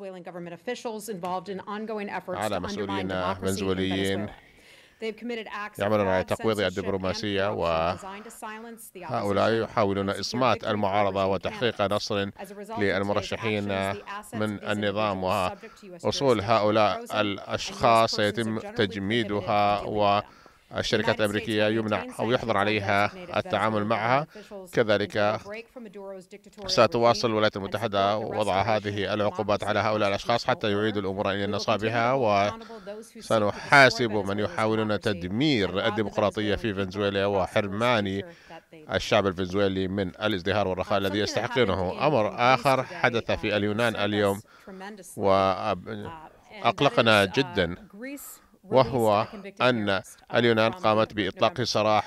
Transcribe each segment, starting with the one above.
Venezuelan government officials involved in efforts على مسؤولين فنزويليين يعملون على تقويض الدبلوماسية وهؤلاء يحاولون إصمات المعارضة وتحقيق نصر للمرشحين من النظام وأصول هؤلاء الأشخاص سيتم تجميدها و الشركات الأمريكية يمنع أو يحظر عليها التعامل معها كذلك ستواصل الولايات المتحدة وضع هذه العقوبات على هؤلاء الأشخاص حتى يعيدوا الأمور إلى نصابها وسنحاسب من يحاولون تدمير الديمقراطية في فنزويلا وحرمان الشعب الفنزويلي من الازدهار والرخاء um, الذي يستحقونه أمر آخر حدث في um, اليونان اليوم وأقلقنا آه، uh, uh, جدا وهو أن اليونان قامت بإطلاق سراح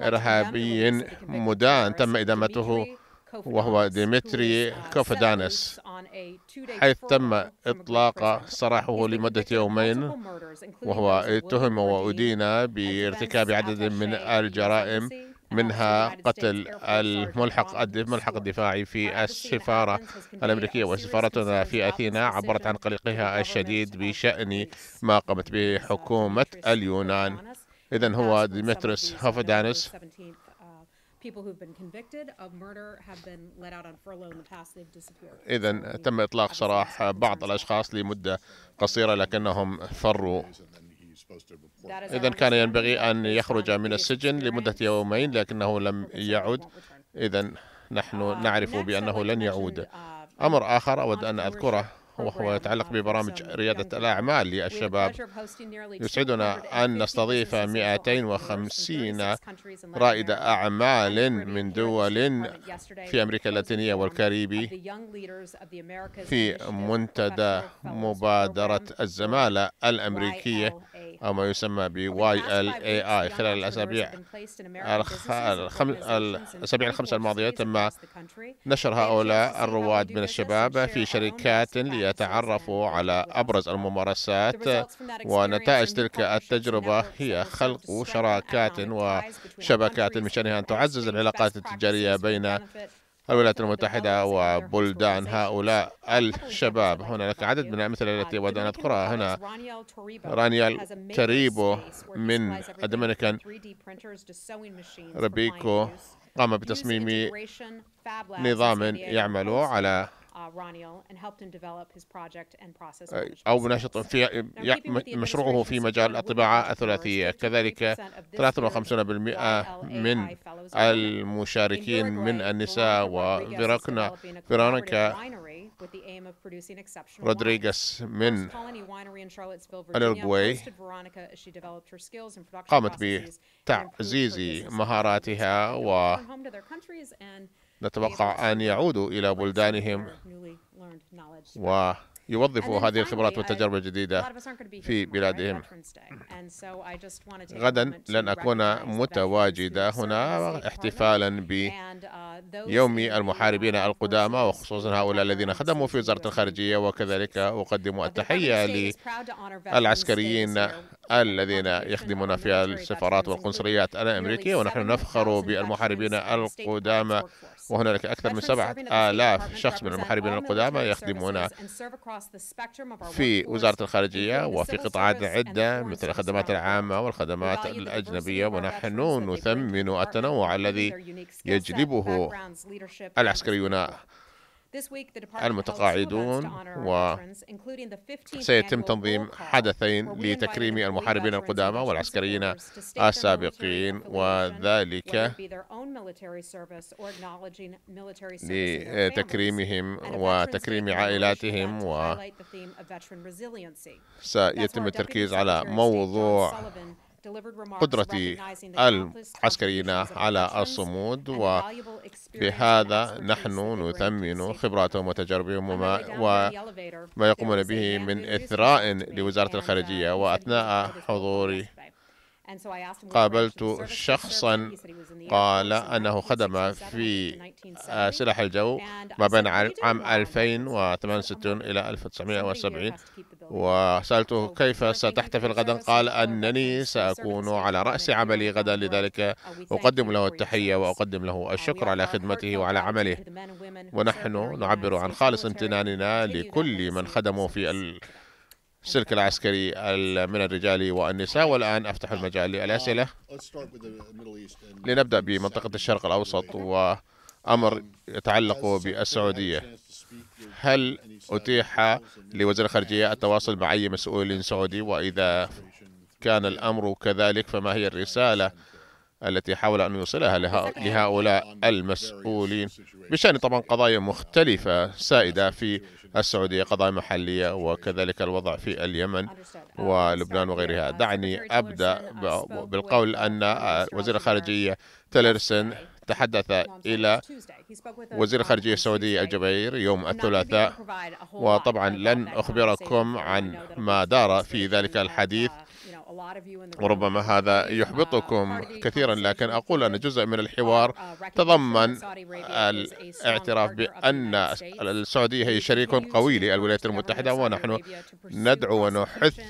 إرهابي مدان تم إدامته وهو ديمتري كوفدانس حيث تم إطلاق سراحه لمدة يومين وهو اتهم وأدين بارتكاب عدد من الجرائم منها قتل الملحق الملحق الدفاعي في السفارة الأمريكية وسفارتنا في أثينا عبرت عن قلقها الشديد بشأن ما قامت به uh, حكومة اليونان إذا هو ديمتريس هوفدانس إذا تم إطلاق سراح بعض الأشخاص لمدة قصيرة لكنهم فروا إذا كان ينبغي أن يخرج من السجن لمدة يومين لكنه لم يعد إذا نحن uh, نعرف بأنه لن يعود uh, أمر آخر أود أن أذكره وهو يتعلق ببرامج ريادة يعني. الأعمال للشباب يسعدنا أن نستضيف 250 رائد أعمال من دول في أمريكا اللاتينية والكاريبي في منتدى مبادرة الزمالة الأمريكية أو ما يسمى بـ YLAI خلال الأسابيع الخم... الأسابيع الخمسة الماضية تم نشر هؤلاء الرواد من الشباب في شركات لي يتعرفوا على أبرز الممارسات ونتائج تلك التجربة هي خلق شراكات وشبكات من شأنها أن تعزز العلاقات التجارية بين الولايات المتحدة وبلدان هؤلاء الشباب لك عدد من الأمثلة التي uh, أود أن أذكرها هنا رانيال تريبو من الدومينيكان ربيكو قام بتصميم نظام يعمل على Uh, أو نشط في مشروعه في مجال الطباعة الثلاثية كذلك 53% من المشاركين من النساء وفيراكنا فيرانكا رودريغيز من الأرجواي قامت بتعزيز مهاراتها و نتوقع أن يعودوا إلى بلدانهم ويوظفوا هذه الخبرات والتجارب الجديدة في بلادهم غدا لن أكون متواجدة هنا احتفالا uh, بيوم المحاربين القدامى وخصوصا هؤلاء الذين خدموا في وزارة الخارجية وكذلك أقدم التحية للعسكريين الذين يخدمون في السفارات والقنصليات الأمريكية ونحن نفخر بالمحاربين القدامى وهنالك أكثر من سبعة آلاف شخص من المحاربين القدامى يخدمون في وزارة الخارجية وفي قطاعات عدة مثل الخدمات العامة والخدمات الأجنبية ونحن نثمن التنوع الذي يجلبه العسكريون المتقاعدون وسيتم تنظيم حدثين لتكريم المحاربين القدامى والعسكريين السابقين وذلك لتكريمهم وتكريم عائلاتهم و سيتم التركيز على موضوع قدرة العسكريين على الصمود وبهذا نحن نثمن خبراتهم وتجاربهم وما, وما يقومون به من إثراء لوزارة الخارجية وأثناء حضوري قابلت شخصا قال أنه خدم في آه، سلاح الجو ما بين عام 2068 إلى 1970 وسألته كيف ستحتفل غدا قال أنني سأكون على رأس عملي غدا لذلك oh, أقدم له التحية وأقدم له الشكر على خدمته وعلى عمله ونحن نعبر عن خالص امتناننا لكل من خدموا في السلك العسكري من الرجال والنساء والآن أفتح المجال للأسئلة لنبدأ بمنطقة الشرق الأوسط وأمر يتعلق بالسعودية هل أتيح لوزير الخارجية التواصل مع أي مسؤول سعودي وإذا كان الأمر كذلك فما هي الرسالة التي حاول أن يوصلها لهؤلاء المسؤولين بشأن طبعا قضايا مختلفة سائدة في السعودية قضايا محلية وكذلك الوضع في اليمن um, ولبنان وغيرها uh, دعني أبدأ uh, بالقول أن آه، وزير الخارجية تلرسن تحدث إلى وزير الخارجية السعودي الجبير يوم الثلاثاء وطبعا لن أخبركم عن ما دار في ذلك الحديث uh, ربما هذا uh, يحبطكم كثيرا لكن أقول أن جزء من uh, الحوار uh, تضمن الاعتراف بأن السعودية هي شريك قوي للولايات المتحدة ونحن ندعو ونحث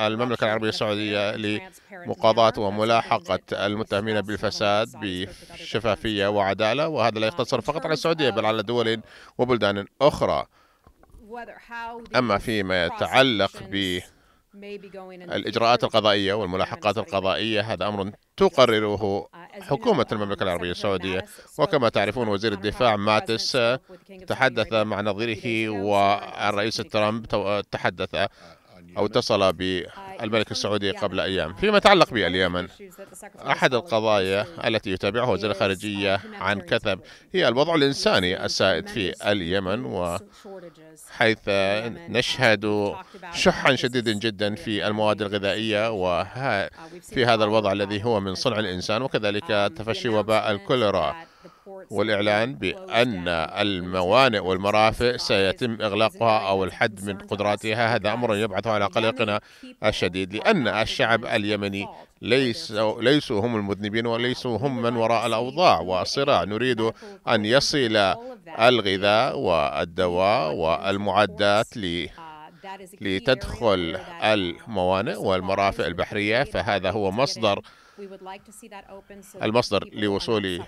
المملكة العربية السعودية لمقاضاة وملاحقة المتهمين بالفساد بشفافية وعدالة وهذا لا يقتصر فقط على السعودية بل على دول وبلدان أخرى أما فيما يتعلق ب الإجراءات القضائية والملاحقات القضائية هذا أمر تقرره uh, حكومة المملكة العربية السعودية وكما تعرفون وزير الدفاع ماتس تحدث مع نظيره والرئيس ترامب تحدث أو اتصل بالملك السعودي قبل أيام فيما يتعلق باليمن أحد القضايا التي يتابعها وزارة الخارجية عن كثب هي الوضع الإنساني السائد في اليمن وحيث نشهد شحا شديدا جدا في المواد الغذائية وفي هذا الوضع الذي هو من صنع الإنسان وكذلك um, تفشي وباء الكوليرا والإعلان بأن الموانئ والمرافئ سيتم إغلاقها أو الحد من قدراتها هذا أمر يبعث على قلقنا الشديد لأن الشعب اليمني ليس ليسوا هم المذنبين وليسوا هم من وراء الأوضاع والصراع نريد أن يصل الغذاء والدواء والمعدات ل لتدخل الموانئ والمرافئ البحرية فهذا هو مصدر المصدر لوصول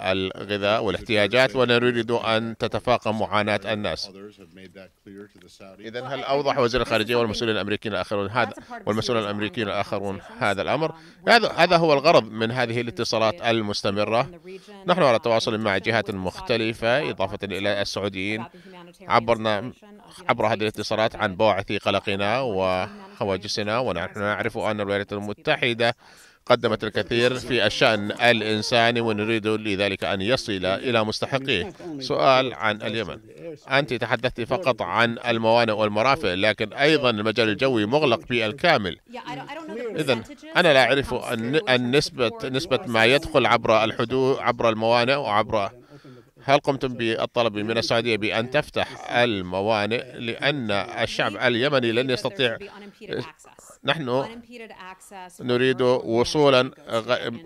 الغذاء والاحتياجات ونريد أن تتفاقم معاناة الناس إذا هل أوضح وزير الخارجية والمسؤولين الأمريكيين الآخرون هذا والمسؤولين الأمريكيين الآخرون هذا الأمر um, هذا هو الغرض من هذه الاتصالات المستمرة نحن على تواصل مع جهات مختلفة إضافة إلى السعوديين عبرنا عبر هذه الاتصالات عن بواعث قلقنا وهواجسنا ونحن نعرف أن الولايات المتحدة قدمت الكثير في الشأن الإنساني ونريد لذلك أن يصل إلى مستحقيه سؤال عن اليمن أنت تحدثت فقط عن الموانئ والمرافق لكن أيضا المجال الجوي مغلق بالكامل إذا أنا لا أعرف النسبة نسبة ما يدخل عبر الحدود عبر الموانئ وعبر هل قمتم بالطلب من السعودية بأن تفتح الموانئ لأن الشعب اليمني لن يستطيع نحن نريد وصولا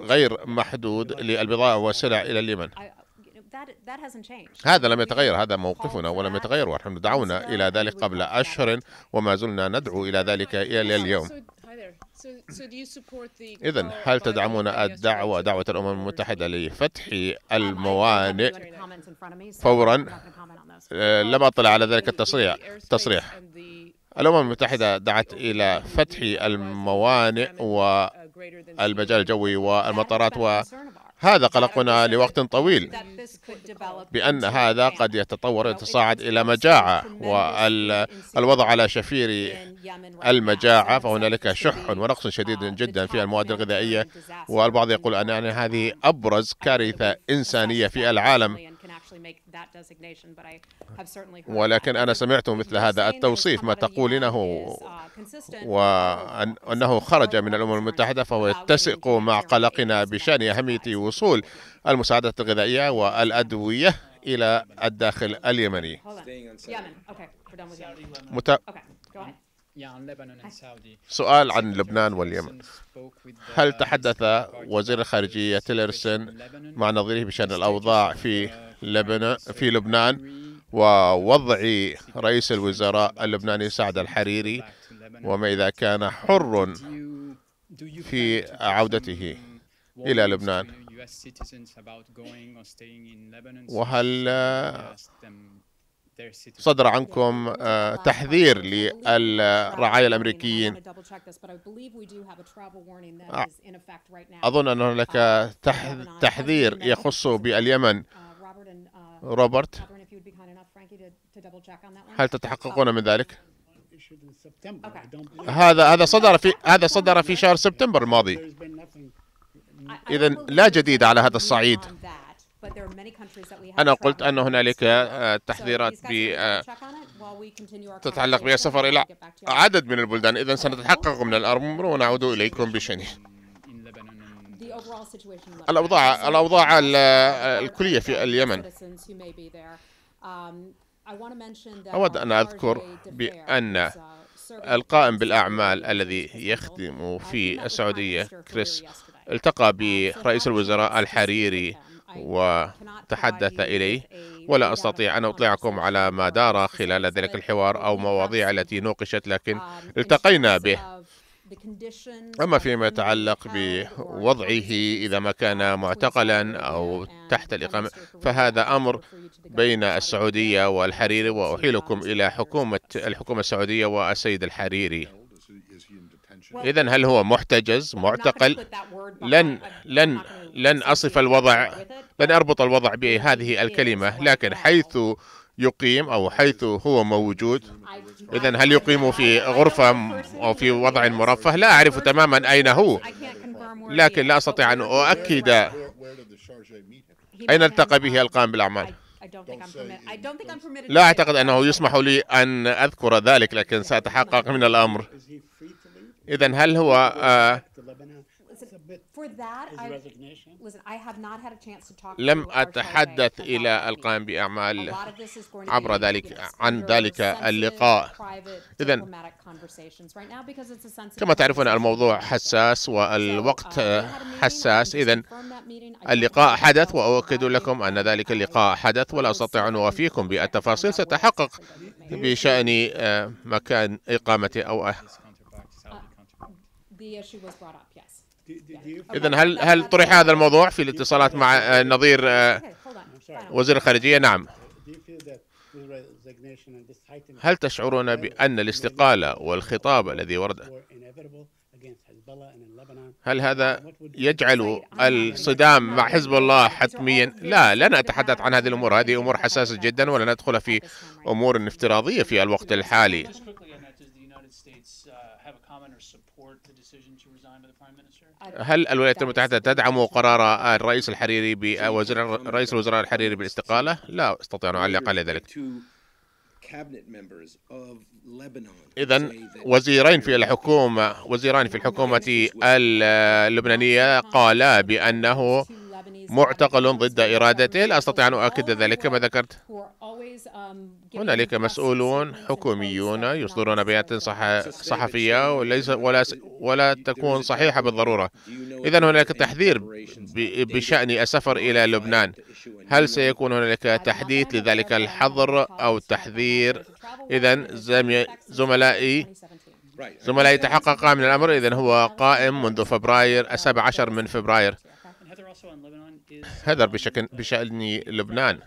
غير محدود للبضاعة والسلع إلى اليمن هذا لم يتغير هذا موقفنا ولم يتغير ونحن دعونا إلى ذلك قبل أشهر وما زلنا ندعو إلى ذلك إلى اليوم إذا هل تدعمون الدعوة دعوة الأمم المتحدة لفتح um, الموانئ فورا آه، لم أطلع على ذلك التصريح تصريح الأمم المتحدة دعت إلى فتح الموانئ والمجال الجوي والمطارات وهذا قلقنا لوقت طويل بأن هذا قد يتطور ويتصاعد إلى مجاعة والوضع على شفير المجاعة فهنالك شح ونقص شديد جدا في المواد الغذائية والبعض يقول أن هذه أبرز كارثة إنسانية في العالم ولكن أنا سمعت مثل هذا التوصيف ما تقولينه uh, وأنه خرج من الأمم المتحدة فهو يتسق مع قلقنا بشأن أهمية وصول المساعدات الغذائية والأدوية إلى الداخل اليمني مت... سؤال عن لبنان واليمن هل تحدث وزير الخارجية تيلرسون مع نظيره بشأن الأوضاع في uh, في لبنان ووضع رئيس الوزراء اللبناني سعد الحريري وما إذا كان حر في عودته إلى لبنان وهل صدر عنكم آه، تحذير للرعايا الامريكيين اظن ان هناك تحذير يخص باليمن روبرت هل تتحققون من ذلك؟ هذا هذا صدر في هذا صدر في شهر سبتمبر الماضي اذا لا جديد على هذا الصعيد أنا قلت أن هنالك آه، تحذيرات تتعلق بها السفر إلى عدد من البلدان إذا سنتحقق من الأمر ونعود إليكم بشأنه الأوضاع الأوضاع الكلية في اليمن um, أود أن أذكر بأن القائم بالأعمال الذي يخدم uh, في السعودية كريس التقى um, برئيس الوزراء الحريري وتحدث إليه ولا أستطيع أن أطلعكم على ما دار خلال ذلك الحوار أو مواضيع التي نوقشت لكن um, التقينا به أما فيما يتعلق بوضعه إذا ما كان معتقلا أو تحت الإقامة فهذا أمر بين السعودية والحريري وأحيلكم إلى حكومة الحكومة السعودية والسيد الحريري إذا هل هو محتجز معتقل لن لن لن أصف الوضع لن أربط الوضع بهذه الكلمة لكن حيث يقيم أو حيث هو موجود إذا هل يقيم في غرفة أو في وضع مرفه لا أعرف تماما أين هو لكن لا أستطيع أن أؤكد أين التقى به القائم بالأعمال لا أعتقد أنه يسمح لي أن أذكر ذلك لكن سأتحقق من الأمر إذا هل هو آه، لم أتحدث إلى القائم بأعمال عبر ذلك عن ذلك اللقاء إذا كما تعرفون الموضوع حساس والوقت حساس إذا اللقاء حدث وأؤكد لكم أن ذلك اللقاء حدث ولا أستطيع أن أوافيكم بالتفاصيل ستحقق بشأن آه، مكان إقامتي أو يعني اذا هل هل طرح هذا الموضوع في الاتصالات مع آه، نظير آه، وزير الخارجيه؟ نعم. هل تشعرون بأن الاستقالة والخطاب الذي ورد هل هذا يجعل الصدام مع حزب الله حتميا؟ لا لن أتحدث عن هذه الأمور هذه أمور حساسة جدا ولا ندخل في أمور افتراضية في الوقت الحالي States uh, have a comment or support the decision to resign by the Prime Minister? هل الولايات المتحدة تدعم قرار الرئيس الحريري بوزير رئيس الوزراء الحريري بالاستقالة؟ لا أستطيع أن أعلق على ذلك. إذا وزيرين في الحكومة وزيران في الحكومة اللبنانية قالا بأنه معتقل ضد إرادته لا أستطيع أن أؤكد ذلك كما ذكرت Um, هنالك مسؤولون حكوميون uh, يصدرون بيانات صح... صحفية وليس ولا ولا تكون صحيحة بالضرورة. إذا هنالك تحذير ب... بشأن السفر إلى لبنان. هل سيكون هنالك تحديث لذلك الحظر أو التحذير؟ إذا زمي... زملائي زملائي تحقق من الأمر إذا هو قائم منذ فبراير السابع عشر من فبراير. هذا بشكل بشأن لبنان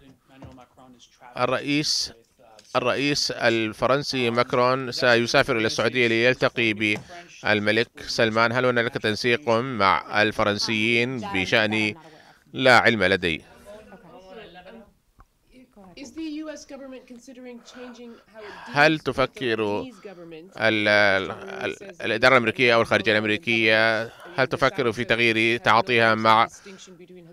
الرئيس الرئيس الفرنسي ماكرون سيسافر إلى السعودية ليلتقي بالملك سلمان هل هنالك تنسيق مع الفرنسيين بشأن لا علم لدي هل تفكر الإدارة الأمريكية أو الخارجية الأمريكية هل تفكر في تغيير تعاطيها مع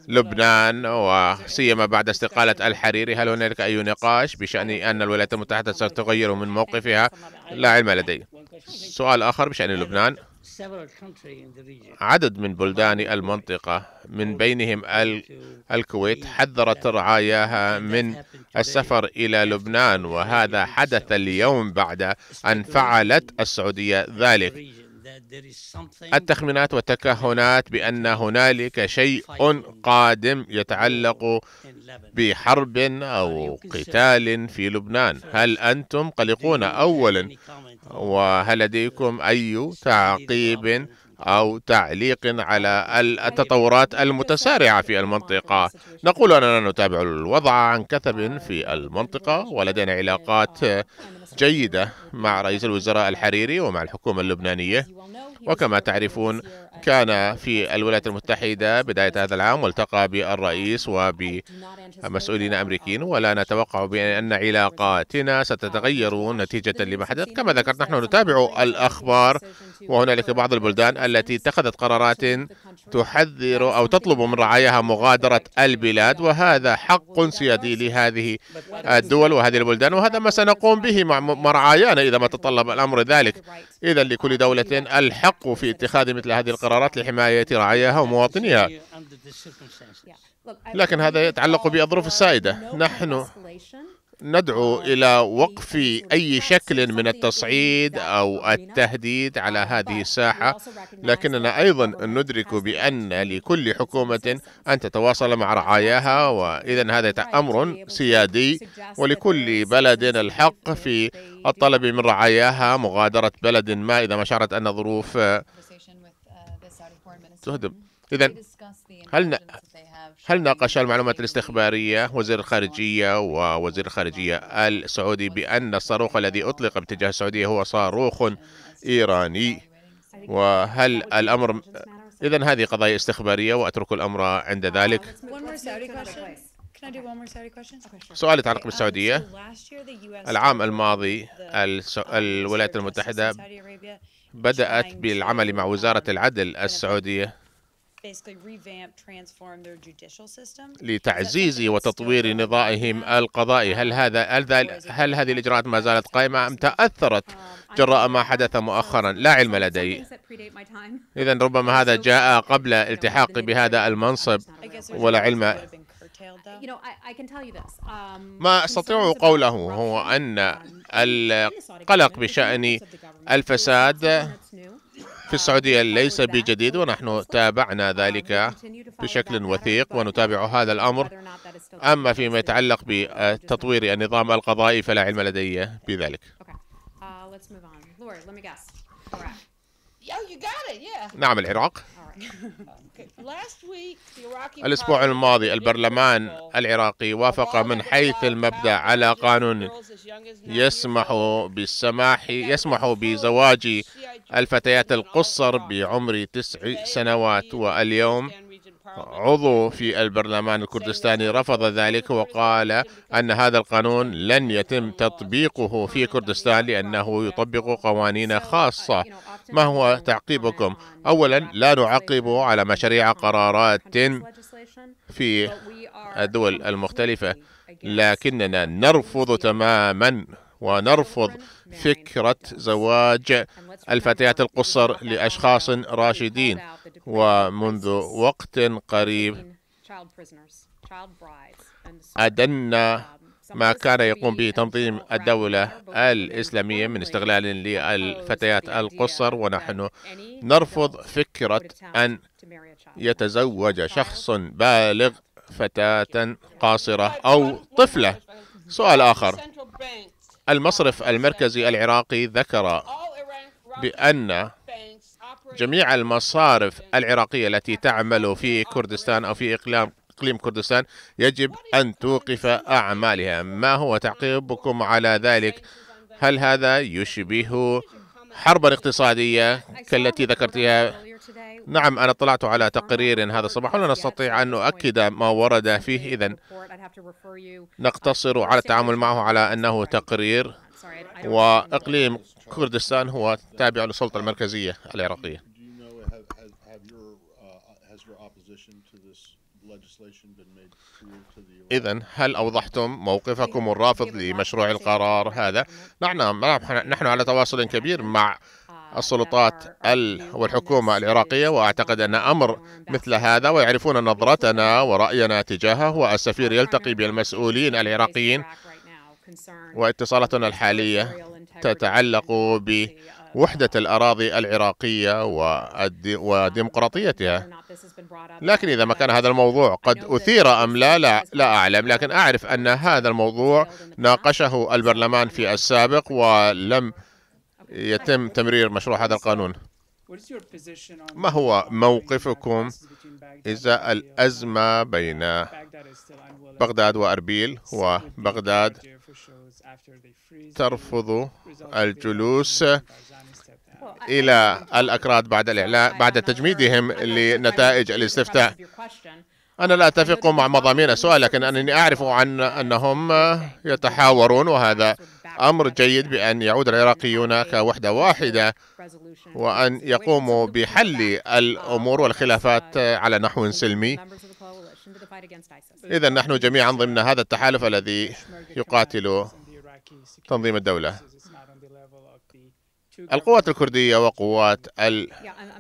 لبنان وسيما بعد استقالة الحريري هل هنالك أي نقاش بشأن أن الولايات المتحدة ستغير من موقفها لا علم لدي سؤال آخر بشأن لبنان عدد من بلدان المنطقة من بينهم الكويت حذرت رعاياها من السفر إلى لبنان وهذا حدث اليوم بعد أن فعلت السعودية ذلك التخمينات والتكهنات بأن هنالك شيء قادم يتعلق بحرب أو قتال في لبنان هل أنتم قلقون أولا وهل لديكم أي تعقيب أو تعليق على التطورات المتسارعة في المنطقة نقول أننا نتابع الوضع عن كثب uh, في المنطقة ولدينا uh, علاقات جيدة مع رئيس الوزراء الحريري ومع الحكومة اللبنانية وكما تعرفون كان في الولايات المتحدة بداية هذا العام والتقى بالرئيس وبمسؤولين أمريكيين ولا نتوقع بأن علاقاتنا ستتغير نتيجة لما حدث كما ذكرت نحن نتابع الأخبار وهنالك بعض البلدان التي اتخذت قرارات تحذر أو تطلب من رعاياها مغادرة البلاد وهذا حق سيادي لهذه الدول وهذه البلدان وهذا ما سنقوم به مع رعايانا إذا ما تطلب الأمر ذلك إذا لكل دولة الحق حقه في اتخاذ مثل هذه القرارات لحماية رعاياها ومواطنيها لكن هذا يتعلق بأظرف السائدة نحن ندعو إلى وقف أي شكل من التصعيد أو التهديد على هذه الساحة لكننا أيضا ندرك بأن لكل حكومة أن تتواصل مع رعاياها وإذا هذا أمر سيادي ولكل بلد الحق في الطلب من رعاياها مغادرة بلد ما إذا ما شعرت أن ظروف تهدم إذا هل هل ناقش المعلومات الاستخبارية وزير الخارجية ووزير الخارجية السعودي بأن الصاروخ الذي أطلق باتجاه السعودية هو صاروخ إيراني وهل الأمر إذا هذه قضايا استخبارية وأترك الأمر عند ذلك um, سؤال يتعلق بالسعودية um, العام الماضي الولايات المتحدة بدأت بالعمل مع وزارة العدل السعودية لتعزيز وتطوير نظائهم القضائي هل um, هذا هل هذه الإجراءات ما زالت قائمة أم um, تأثرت جراء ما حدث مؤخرا لا علم لدي إذا ربما um, هذا جاء قبل التحاقي بهذا المنصب ولا علم ما أستطيع قوله هو أن القلق بشأن الفساد في السعودية ليس بجديد ونحن تابعنا ذلك بشكل وثيق ونتابع هذا الأمر أما فيما يتعلق بتطوير النظام القضائي فلا علم لدي بذلك uh, نعم العراق الأسبوع الماضي البرلمان العراقي وافق من حيث المبدأ على قانون يسمح بالسماح يسمح بزواج الفتيات القصر بعمر تسع سنوات واليوم عضو في البرلمان الكردستاني رفض ذلك وقال أن هذا القانون لن يتم تطبيقه في كردستان لأنه يطبق قوانين خاصة ما هو تعقيبكم؟ أولا لا نعقب على مشاريع قرارات في الدول المختلفة لكننا نرفض تماما ونرفض نعم. فكرة زواج الفتيات القصر لأشخاص راشدين ومنذ وقت قريب أدنا ما كان يقوم به تنظيم الدولة الإسلامية من استغلال للفتيات القصر ونحن نرفض فكرة أن يتزوج شخص بالغ فتاة قاصرة أو طفلة سؤال آخر المصرف المركزي العراقي ذكر بأن جميع المصارف العراقية التي تعمل في كردستان أو في إقلام إقليم كردستان يجب أن توقف أعمالها ما هو تعقيبكم على ذلك هل هذا يشبه حربا اقتصادية كالتي ذكرتها نعم أنا اطلعت على آه، تقرير هذا الصباح ولا نستطيع أن نؤكد ما ورد فيه إذا uh, نقتصر على التعامل معه على أنه تقرير وإقليم كردستان هو تابع للسلطة المركزية العراقية uh, إذا هل أوضحتم موقفكم الرافض لمشروع القرار هذا؟ نعم،, نعم نحن على تواصل كبير مع السلطات والحكومة العراقية وأعتقد أن أمر مثل هذا ويعرفون نظرتنا ورأينا تجاهه والسفير يلتقي بالمسؤولين العراقيين واتصالاتنا الحالية تتعلق بوحدة الأراضي العراقية وديمقراطيتها لكن إذا ما كان هذا الموضوع قد أثير أم لا لا, لا أعلم لكن أعرف أن هذا الموضوع ناقشه البرلمان في السابق ولم يتم تمرير مشروع هذا القانون ما هو موقفكم إذا الأزمة بين بغداد وأربيل وبغداد ترفض الجلوس إلى الأكراد بعد الإعلان بعد تجميدهم لنتائج الاستفتاء أنا لا أتفق مع مضامين السؤال لكن أنني أعرف عن أنهم يتحاورون وهذا أمر جيد بأن يعود العراقيون كوحدة واحدة وأن يقوموا بحل الأمور والخلافات على نحو سلمي إذا نحن جميعا ضمن هذا التحالف الذي يقاتل تنظيم الدولة القوات الكردية وقوات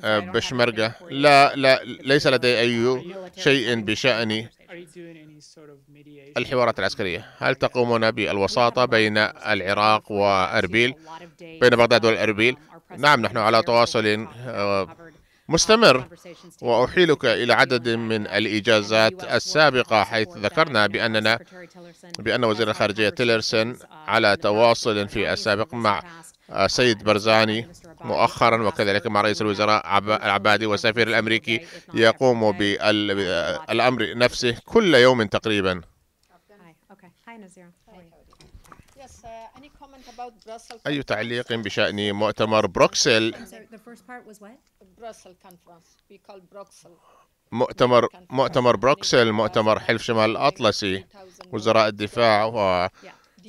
البشمركة لا لا ليس لدي أي شيء بشأن الحوارات العسكرية هل تقومون بالوساطة بين العراق وأربيل بين بغداد والأربيل نعم نحن على تواصل uh, آه، مستمر وأحيلك إلى عدد uh, من الإجازات السابقة حيث ذكرنا بأننا بأن وزير الخارجية uh, تيلرسون على تواصل في السابق مع آه، سيد برزاني مؤخرا وكذلك مع رئيس الوزراء العبادي والسفير الأمريكي يقوم بالأمر نفسه كل يوم تقريبا uh, أي تعليق بشأن مؤتمر بروكسل مؤتمر مؤتمر بروكسل مؤتمر حلف شمال الأطلسي وزراء الدفاع و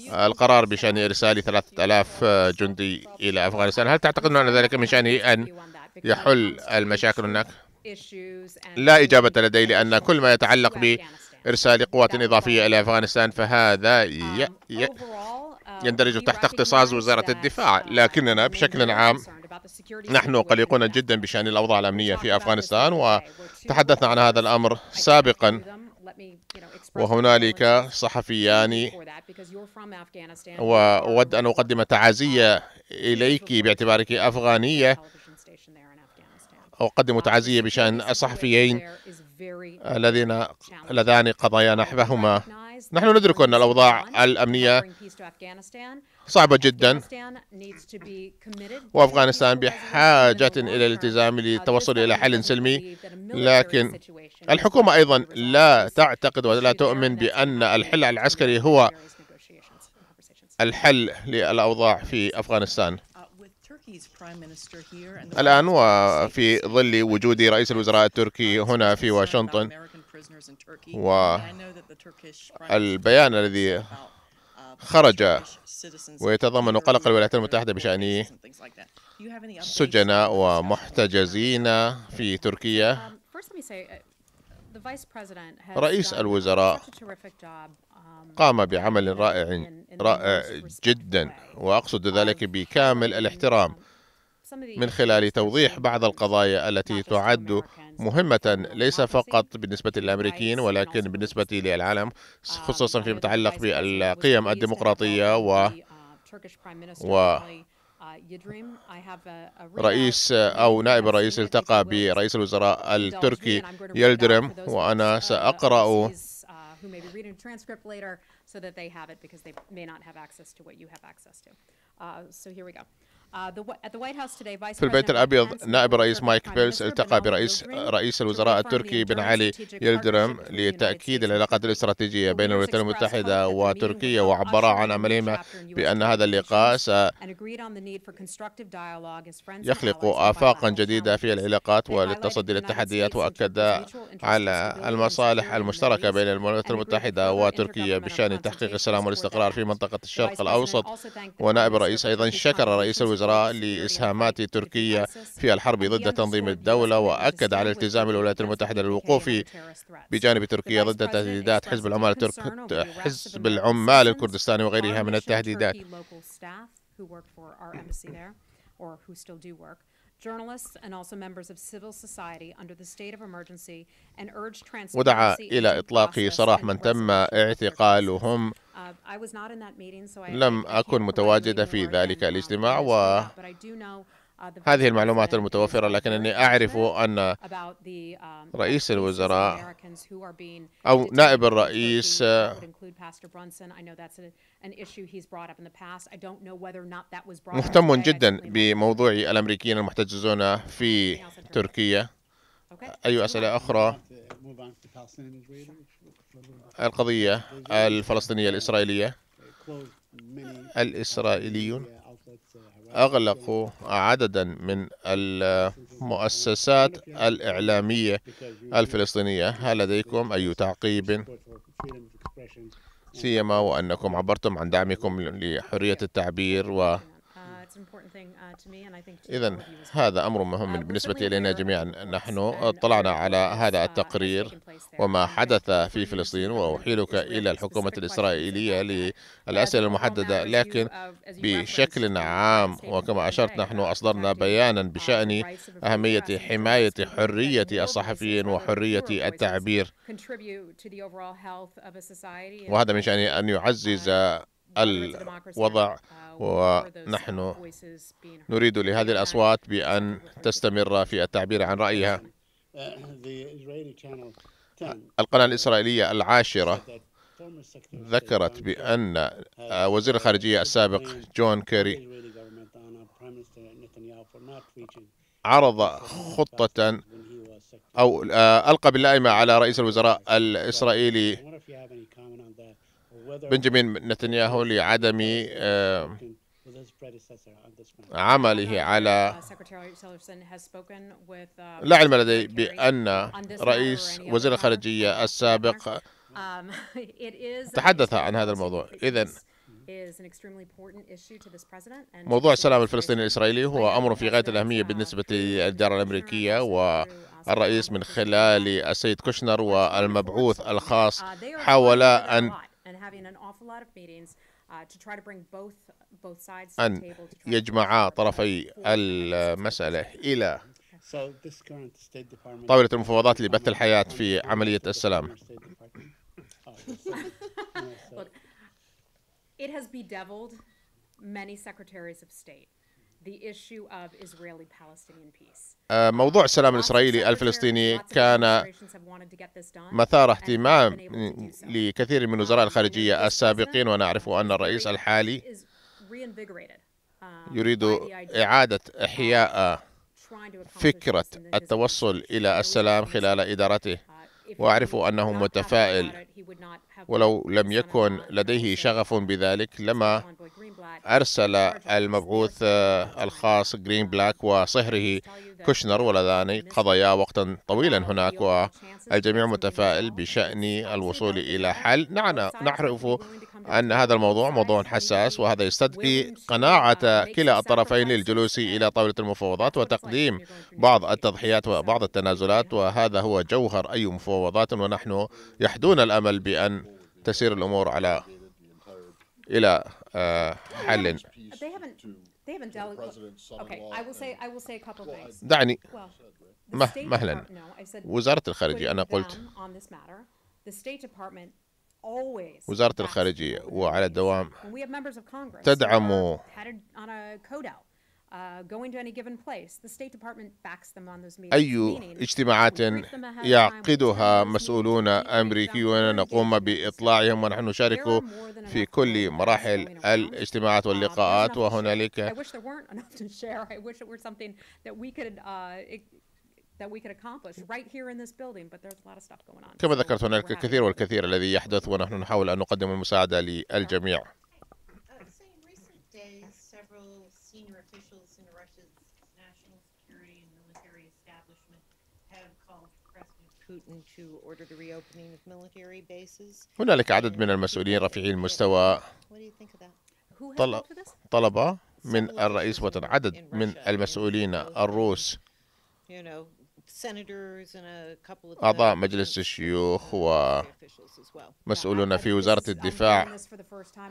القرار بشأن إرسال 3000 جندي إلى أفغانستان هل تعتقد أن ذلك من شأنه أن يحل المشاكل هناك؟ لا إجابة لدي لأن كل ما يتعلق بإرسال قوات إضافية إلى أفغانستان فهذا ي... ي... يندرج تحت اختصاص وزارة الدفاع لكننا بشكل عام نحن قلقون جدا بشأن الأوضاع الأمنية في أفغانستان وتحدثنا عن هذا الأمر سابقا وهنالك صحفيان وأود أن أقدم تعازية إليك باعتبارك أفغانية أقدم uh, تعازية بشأن الصحفيين الذين لذان قضايا نحبهما نحن ندرك أن الأوضاع الأمنية صعبة جدا وأفغانستان بحاجة إلى الالتزام للتوصل uh, إلى حل سلمي لكن الحكومة أيضا لا تعتقد ولا تؤمن بأن الحل العسكري هو الحل للأوضاع في أفغانستان uh, الآن وفي ظل وجود رئيس الوزراء التركي هنا في واشنطن والبيان الذي uh, خرج ويتضمن قلق الولايات المتحدة بشأن سجناء ومحتجزين في تركيا um, uh, رئيس الوزراء um, قام بعمل رائع رائع جدا وأقصد ذلك um, بكامل الاحترام من خلال توضيح بعض القضايا التي تعد مهمة ليس فقط بالنسبة للأمريكيين ولكن بالنسبة للعالم uh, خصوصا فيما يتعلق بالقيم الديمقراطية و, uh, و uh, رئيس أو نائب الرئيس التقى برئيس الوزراء التركي يلدرم وأنا سأقرأ so that they have it because they may not have access to what you have access to. Uh, so here we go. Uh, في البيت الأبيض نائب الرئيس مايك بيلس التقى برئيس آه، رئيس الوزراء التركي بن علي يلدرم لتأكيد العلاقات الاستراتيجية بين الولايات المتحدة وتركيا وعبر عن أملهما بأن هذا اللقاء سيخلق آفاقا جديدة في العلاقات وللتصدي للتحديات وأكد على المصالح المشتركة بين الولايات المتحدة وتركيا بشأن تحقيق السلام والاستقرار في منطقة الشرق الأوسط ونائب الرئيس أيضا شكر رئيس الوزراء الأخرى لإسهامات تركيا في الحرب ضد تنظيم الدولة وأكد على التزام الولايات المتحدة للوقوف بجانب تركيا ضد تهديدات حزب العمال الترك حزب العمال الكردستاني وغيرها من التهديدات ودعا إلى إطلاق سراح من تم اعتقالهم Uh, لم أكن متواجدة في ذلك um, الاجتماع و uh, هذه المعلومات المتوفرة لكنني أعرف أن um, رئيس الوزراء أو نائب الرئيس مهتم جدا بموضوع الأمريكيين المحتجزون في تركيا أي أيوة، أسئلة أخرى القضية الفلسطينية الإسرائيلية الإسرائيليون أغلقوا عددا من المؤسسات الإعلامية الفلسطينية هل لديكم أي تعقيب سيما وأنكم عبرتم عن دعمكم لحرية التعبير و Uh, إذا هذا أمر مهم uh, بالنسبة إلينا جميعا نحن اطلعنا على هذا uh, التقرير وما حدث في فلسطين وأحيلك إلى الحكومة الإسرائيلية للأسئلة المحددة لكن بشكل عام وكما أشرت نحن أصدرنا بيانا بشأن أهمية حماية حرية الصحفيين وحرية التعبير وهذا من شأن أن يعزز الوضع ونحن آه، نريد لهذه الأصوات بأن تستمر في التعبير عن رأيها القناة الإسرائيلية العاشرة ذكرت بأن آه، وزير الخارجية السابق جون كيري عرض خطة أو آه، ألقى باللائمة على رئيس الوزراء الإسرائيلي بنجامين نتنياهو لعدم آه، عمله uh, على uh, لا علم لدي بأن رئيس وزير الخارجية السابق um, تحدث عن هذا الموضوع إذا موضوع السلام الفلسطيني الإسرائيلي هو أمر في غاية الأهمية بالنسبة للإدارة الأمريكية والرئيس من خلال السيد كوشنر والمبعوث الخاص uh, حاول أن and having an awful lot of meetings uh, to try to bring both both sides to the table to يجمعا طرفي المسألة إلى طاولة المفاوضات لبث الحياة في عملية السلام. Look, it has bedeviled many secretaries of state. Uh, موضوع السلام الإسرائيلي الفلسطيني كان مثار اهتمام لكثير من وزراء um, الخارجية السابقين ونعرف أن الرئيس الحالي um, يريد إعادة إحياء فكرة التوصل إلى السلام خلال إدارته um, وأعرف أنه متفائل ولو لم يكن لديه شغف بذلك لما أرسل المبعوث آه، الخاص جرين بلاك وصهره كوشنر ولذان قضيا وقتا طويلا هناك والجميع متفائل بشأن الوصول إلى حل نعم نعرف أن هذا الموضوع موضوع حساس وهذا يستدعي قناعة كلا الطرفين للجلوس إلى طاولة المفاوضات وتقديم بعض التضحيات وبعض التنازلات وهذا هو جوهر أي مفاوضات ونحن يحدون الأمل بأن تسير الأمور على إلى آه، حل دعني مهلا وزارة الخارجية أنا قلت وزارة الخارجية وعلى الدوام تدعم uh, أي اجتماعات يعقدها مسؤولون أمريكيون نقوم بإطلاعهم ونحن نشارك في كل مراحل الاجتماعات um, واللقاءات وهنالك that we could accomplish right here in this building, but there's a lot of stuff going on. كما ذكرت هناك الكثير والكثير الذي يحدث ونحن نحاول أن نقدم المساعدة للجميع. Uh, هنالك عدد من المسؤولين رفيعي المستوى طلب من الرئيس بوتين عدد من المسؤولين الروس أعضاء مجلس الشيوخ ومسؤولون في وزارة الدفاع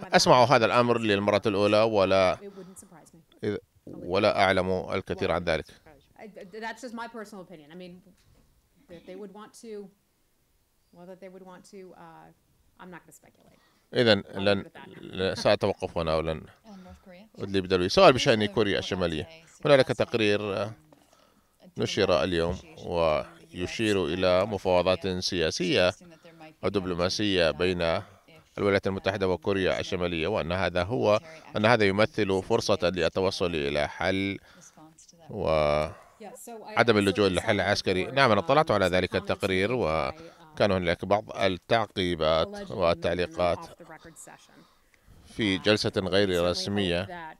أسمع هذا الأمر للمرة الأولى ولا oh, ولا أعلم الكثير عن ذلك uh, إذا لن سأتوقف هنا ولن أدلي بدلوي سؤال بشأن كوريا الشمالية هنالك تقرير نشر اليوم ويشير إلى مفاوضات سياسية ودبلوماسية بين الولايات المتحدة وكوريا الشمالية وأن هذا هو أن هذا يمثل فرصة للتوصل إلى حل وعدم اللجوء حل عسكري نعم أنا اطلعت على ذلك التقرير وكان هناك بعض التعقيبات والتعليقات في جلسة غير رسمية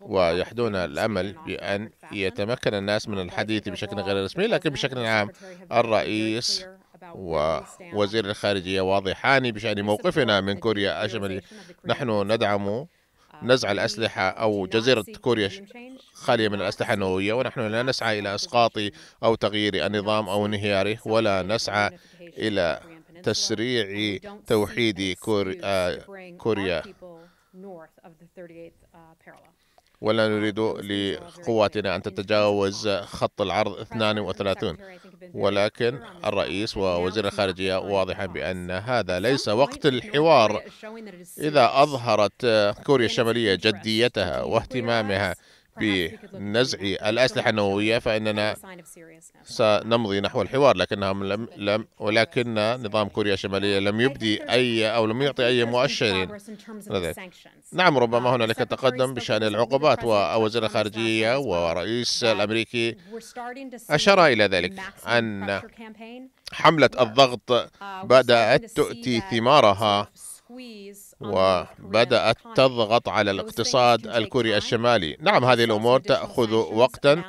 ويحدون الأمل بأن يتمكن الناس من الحديث بشكل غير رسمي لكن بشكل عام الرئيس ووزير الخارجية واضحان بشأن موقفنا من كوريا الشمالية نحن ندعم uh, نزع الأسلحة أو جزيرة كوريا خالية من الأسلحة النووية ونحن لا نسعى إلى إسقاط أو تغيير النظام أو انهياره ولا نسعى إلى تسريع توحيد آه، كوريا uh, ولا um, نريد لقواتنا أن تتجاوز خط العرض 32 ولكن الرئيس ووزير الخارجية واضحا بأن هذا ليس وقت الحوار إذا أظهرت كوريا الشمالية جديتها واهتمامها بنزع الأسلحة النووية فإننا سنمضي نحو الحوار لكنهم لم, لم ولكن نظام كوريا الشمالية لم يبدي أي أو لم يعطي أي مؤشر نعم ربما هنالك تقدم بشأن العقوبات ووزير الخارجية ورئيس الأمريكي أشار إلى ذلك أن حملة الضغط بدأت تؤتي ثمارها وبدأت تضغط على الاقتصاد الكوري الشمالي نعم هذه الأمور تأخذ وقتا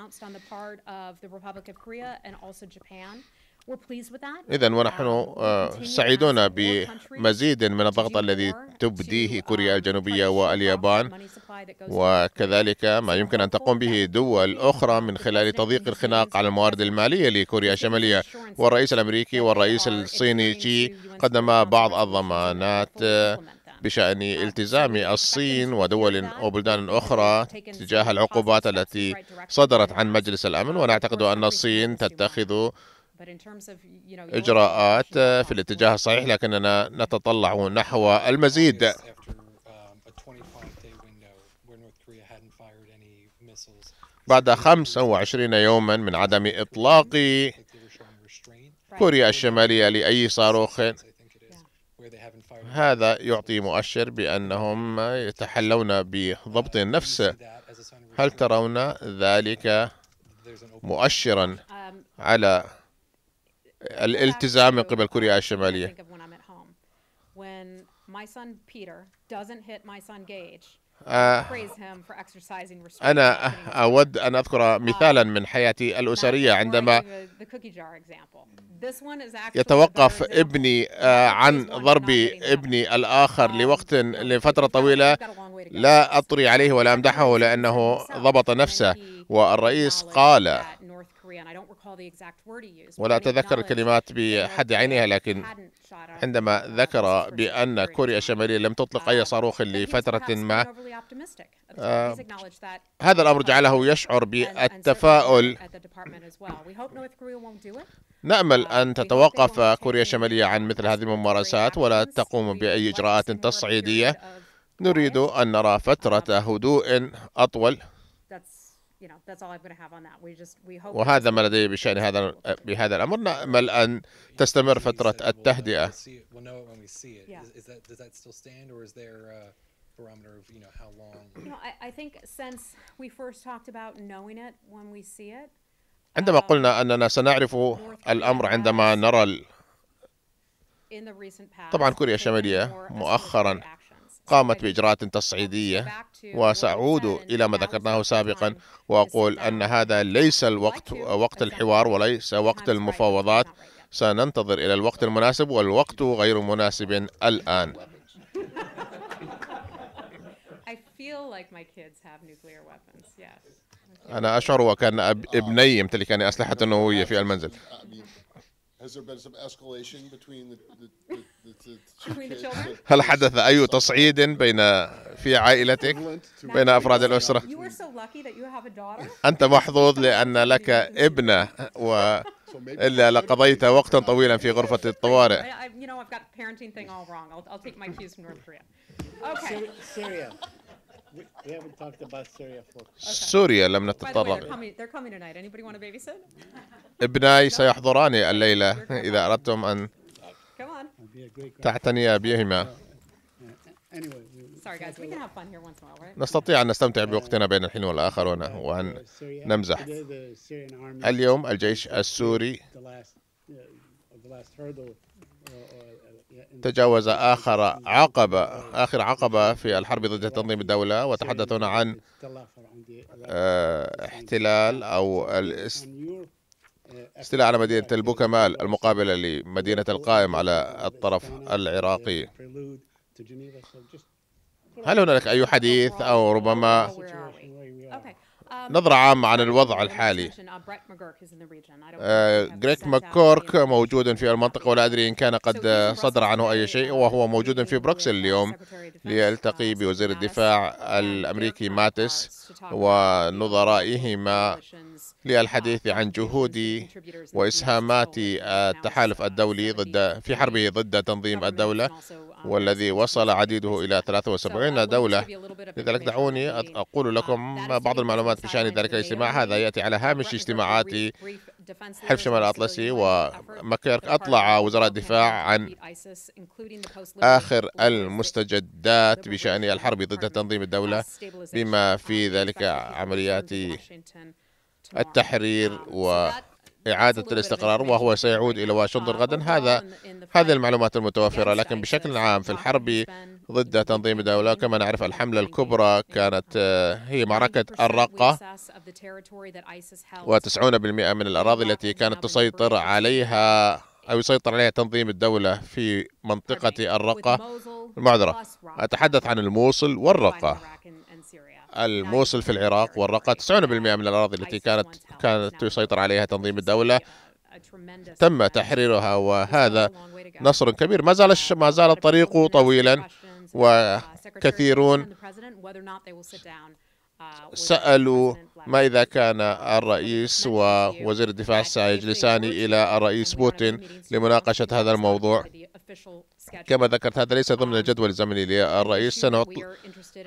إذا ونحن um, آه، سعيدون بمزيد من الضغط الذي تبديه um, كوريا الجنوبية واليابان وكذلك ما يمكن أن تقوم به دول أخرى من خلال تضييق الخناق على الموارد المالية لكوريا الشمالية والرئيس الأمريكي والرئيس الصيني شي قدما بعض الضمانات بشأن um, التزام الصين ودول وبلدان أخرى تجاه العقوبات التي صدرت عن مجلس الأمن ونعتقد أن الصين تتخذ إجراءات في الاتجاه الصحيح لكننا نتطلع نحو المزيد um, بعد 25 يوما من عدم إطلاق كوريا الشمالية لأي صاروخ هذا يعطي مؤشر بأنهم يتحلون بضبط uh, النفس هل ترون ذلك مؤشرا um, على الالتزام من قبل كوريا الشمالية uh, أنا أود أن أذكر مثالا من حياتي الأسرية عندما يتوقف ابني آه، عن ضرب ابني الآخر um, لوقت لفترة طويلة لا أطري عليه ولا أمدحه لأنه ضبط نفسه والرئيس قال ولا أتذكر الكلمات بحد عينها لكن عندما ذكر بأن كوريا الشمالية لم تطلق أي um, صاروخ لفترة ما آه هذا الأمر جعله يشعر بالتفاؤل نأمل um, أن تتوقف كوريا الشمالية عن مثل هذه الممارسات ولا تقوم بأي إجراءات تصعيدية نريد أن نرى فترة هدوء أطول you know, that's all I'm going to have on that. We just, we hope وهذا ما لدي بشأن هذا بهذا الأمر نأمل أن تستمر فترة التهدئة. barometer of you know how long no I, I think since we first talked about knowing it when we see it عندما قلنا أننا سنعرف الأمر عندما نرى طبعا كوريا الشمالية مؤخرا قامت بإجراءات تصعيدية وسأعود إلى ما ذكرناه سابقا وأقول أن هذا ليس الوقت وقت الحوار وليس وقت المفاوضات سننتظر إلى الوقت المناسب والوقت غير مناسب الآن أنا أشعر وكأن ابني يمتلكان أسلحة نووية في المنزل Has there been some escalation between the, the, the, the, the between the children? هل حدث أي تصعيد بين في عائلتك بين أفراد الأسرة؟ You are so lucky that you have a daughter. أنت محظوظ لأن لك ابنة و إلا لقضيت وقتا طويلا في غرفة الطوارئ. You know I've got parenting thing all wrong. I'll, I'll take my cues from North Korea. Okay. Syria. سوريا لم نتطرق ابناي سيحضران الليلة إذا أردتم أن تعتني بهما نستطيع أن نستمتع بوقتنا بين الحين والآخر وأن uh, نمزح اليوم الجيش السوري uh, uh, تجاوز آخر عقبة آخر عقبة في الحرب ضد تنظيم الدولة وتحدثون عن آه، احتلال أو استيلاء على مدينة البوكمال المقابلة لمدينة القائم على الطرف العراقي هل هنالك أي حديث أو ربما Um, نظرة عامة عن الوضع الحالي غريك ماكورك uh, uh, موجود في المنطقة ولا أدري إن كان قد صدر عنه أي شيء وهو موجود في بروكسل اليوم ليلتقي uh, بوزير الدفاع الأمريكي ماتس ونظرائهما للحديث عن جهود وإسهامات التحالف الدولي ضد في حربه ضد تنظيم الدولة والذي وصل عديده إلى 73 دولة لذلك دعوني أقول لكم بعض المعلومات بشأن ذلك الاجتماع هذا يأتي على هامش اجتماعات حلف شمال الأطلسي ومكيرك أطلع وزراء الدفاع عن آخر المستجدات بشأن الحرب ضد تنظيم الدولة بما في ذلك عمليات التحرير و إعادة الاستقرار وهو سيعود إلى واشنطن آه، غدا هذا هذه المعلومات المتوفرة لكن بشكل عام في الحرب ضد تنظيم الدولة كما نعرف الحملة الكبرى كانت آه، هي معركة الرقة و90% من الأراضي التي كانت تسيطر عليها أو يسيطر عليها تنظيم الدولة في منطقة الرقة المعذرة أتحدث عن الموصل والرقة الموصل في العراق والرقة 90% من الأراضي التي كانت كانت يسيطر عليها تنظيم الدولة تم تحريرها وهذا نصر كبير ما زال ما زال الطريق طويلا وكثيرون سألوا ما إذا كان الرئيس ووزير الدفاع سيجلسان إلى الرئيس بوتين لمناقشة هذا الموضوع كما ذكرت هذا ليس ضمن الجدول الزمني للرئيس سنعط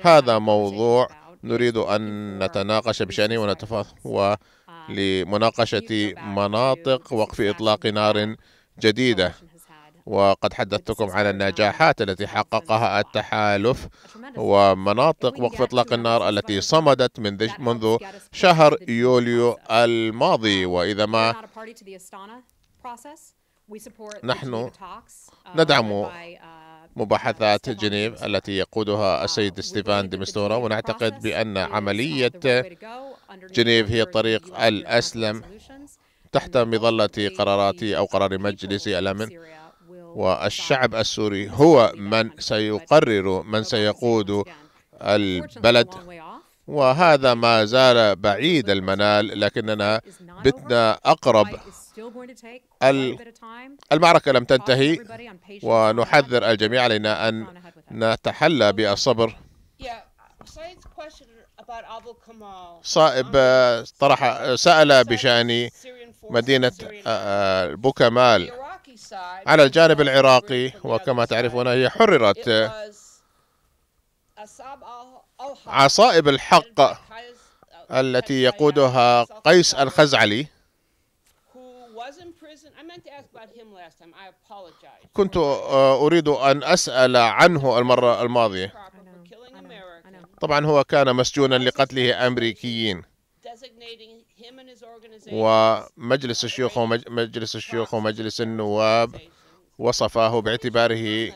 هذا موضوع نريد أن نتناقش بشأنه ونتفاهم uh, لمناقشة مناطق وقف إطلاق نار جديدة وقد حدثتكم عن النجاحات التي حققها التحالف ومناطق وقف اطلاق النار التي صمدت من منذ شهر يوليو الماضي um, واذا ما نحن uh, ندعم مباحثات جنيف التي يقودها uh, السيد ستيفان ديمستورا ونعتقد بأن عملية جنيف هي الطريق الأسلم تحت مظلة قرارات أو قرار مجلس الأمن والشعب السوري هو من سيقرر من سيقود البلد وهذا ما زال بعيد المنال لكننا بتنا أقرب المعركة لم تنتهي ونحذر الجميع علينا أن نتحلى بالصبر صائب um, طرح سأل بشأن مدينة آه، آه، بوكمال على الجانب العراقي وكما تعرفون هي حررت عصائب الحق uh, التي يقودها قيس الخزعلي كنت آه، أريد أن أسأل عنه المرة الماضية طبعا هو كان مسجونا لقتله أمريكيين ومجلس الشيوخ ومجلس الشيوخ ومجلس النواب وصفاه باعتباره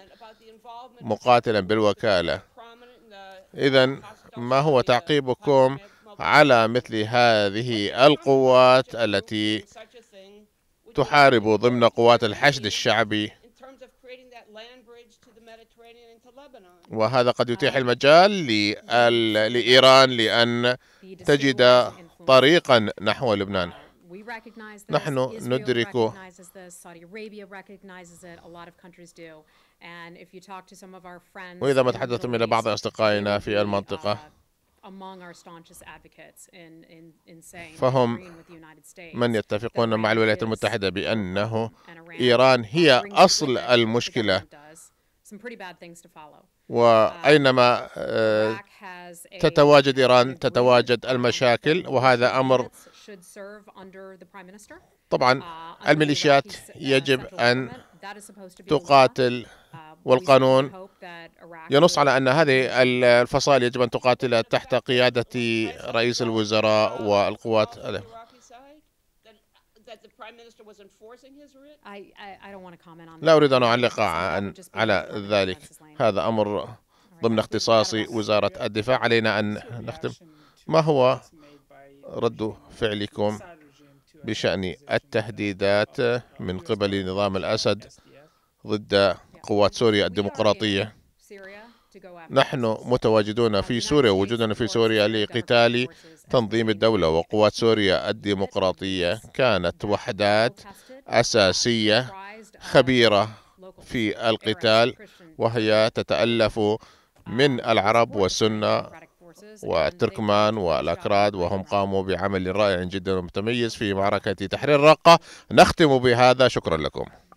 مقاتلا بالوكالة uh, إذا ما هو تعقيبكم على مثل هذه القوات التي تحارب ضمن قوات الحشد الشعبي وهذا قد يتيح المجال لإيران لأن تجد طريقا نحو لبنان نحن ندرك وإذا ما تحدثتم إلى بعض أصدقائنا في المنطقة فهم من يتفقون مع الولايات المتحدة بأنه إيران هي أصل المشكلة وأينما uh, آه، تتواجد إيران تتواجد المشاكل وهذا أمر طبعا uh, الميليشيات uh, يجب أن تقاتل والقانون ينص على أن هذه الفصائل يجب أن تقاتل تحت قيادة رئيس الوزراء والقوات لا أريد أن أعلق على ذلك هذا أمر ضمن اختصاص وزارة الدفاع علينا أن نختم ما هو رد فعلكم بشأن التهديدات من قبل نظام الأسد ضد قوات سوريا الديمقراطية نحن متواجدون في سوريا وجودنا في سوريا لقتال تنظيم الدولة وقوات سوريا الديمقراطية كانت وحدات أساسية خبيرة في القتال وهي تتألف um, من العرب والسنة والتركمان والأكراد وهم قاموا بعمل رائع جدا ومتميز في معركة تحرير الرقة نختم بهذا شكرا لكم